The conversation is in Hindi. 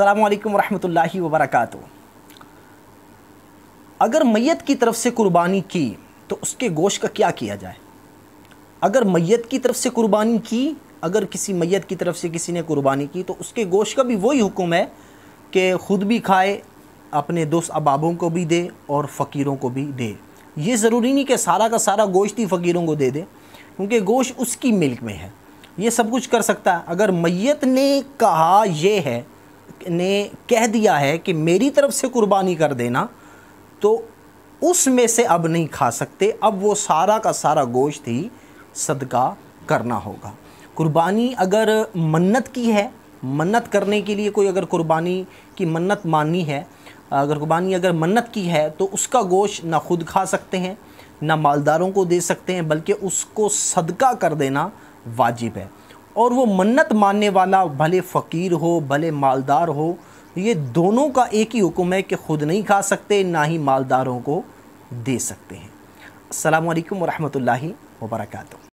अल्लाम वरहमल वबरक अगर मैत की तरफ से कुर्बानी की तो उसके गोश्त का क्या किया जाए अगर मैत की तरफ से कुर्बानी की अगर किसी मैत की तरफ से किसी ने कुर्बानी की तो उसके गोश्त का भी वही हुक्म है कि ख़ुद भी खाए अपने दोस्त अबाबों को भी दे और फ़कीरों को भी दे ये ज़रूरी नहीं कि सारा का सारा गोश्त ही फ़कीरों को दे दे क्योंकि गोश्त उसकी मिल्क में है ये सब कुछ कर सकता है अगर मैत ने कहा यह है ने कह दिया है कि मेरी तरफ से कुर्बानी कर देना तो उसमें से अब नहीं खा सकते अब वो सारा का सारा गोश्त ही सदका करना होगा कुर्बानी अगर मन्नत की है मन्नत करने के लिए कोई अगर कुर्बानी की मन्नत माननी है अगर कुर्बानी अगर मन्नत की है तो उसका गोश्त ना खुद खा सकते हैं ना मालदारों को दे सकते हैं बल्कि उसको सदका कर देना वाजिब है और वो मन्नत मानने वाला भले फ़कीर हो भले मालदार हो ये दोनों का एक ही हुक्म है कि ख़ुद नहीं खा सकते ना ही मालदारों को दे सकते हैं अल्लाम वरहमल वर्का